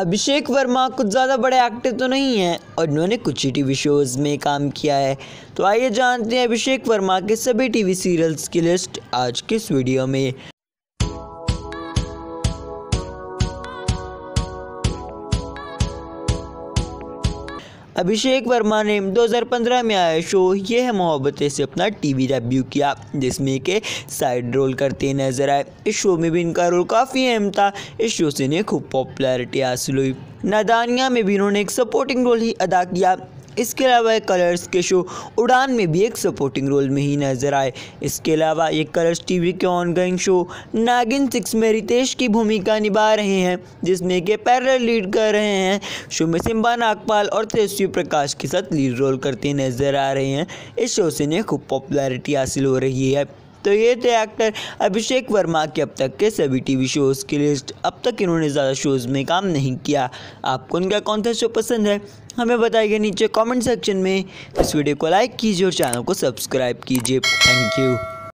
अभिषेक वर्मा कुछ ज़्यादा बड़े एक्टर तो नहीं हैं और इन्होंने कुछ ही टीवी शोज़ में काम किया है तो आइए जानते हैं अभिषेक वर्मा के सभी टीवी सीरियल्स की लिस्ट आज के इस वीडियो में अभिषेक वर्मा ने 2015 में आया शो ये है मोहब्बतें से अपना टीवी डेब्यू किया जिसमें के साइड रोल करते नजर आए इस शो में भी इनका रोल काफ़ी अहम था इस शो से इन्हें खूब पॉपुलैरिटी हासिल हुई नादानिया में भी इन्होंने एक सपोर्टिंग रोल ही अदा किया इसके अलावा ये कलर्स के शो उड़ान में भी एक सपोर्टिंग रोल में ही नजर आए इसके अलावा ये कलर्स टीवी के ऑनगोइंग शो नागिन सिक्स में रितेश की भूमिका निभा रहे हैं जिसमें के पैरल लीड कर रहे हैं शो में सिम्बा नागपाल और तेजस्वी प्रकाश के साथ लीड रोल करते नजर आ रहे हैं इस शो से इन्हें खूब पॉपुलैरिटी हासिल हो रही है तो ये थे एक्टर अभिषेक वर्मा के अब तक के सभी टीवी शोज़ की लिस्ट अब तक इन्होंने ज़्यादा शोज़ में काम नहीं किया आपको उनका कौन सा शो पसंद है हमें बताइए नीचे कमेंट सेक्शन में इस वीडियो को लाइक कीजिए और चैनल को सब्सक्राइब कीजिए थैंक यू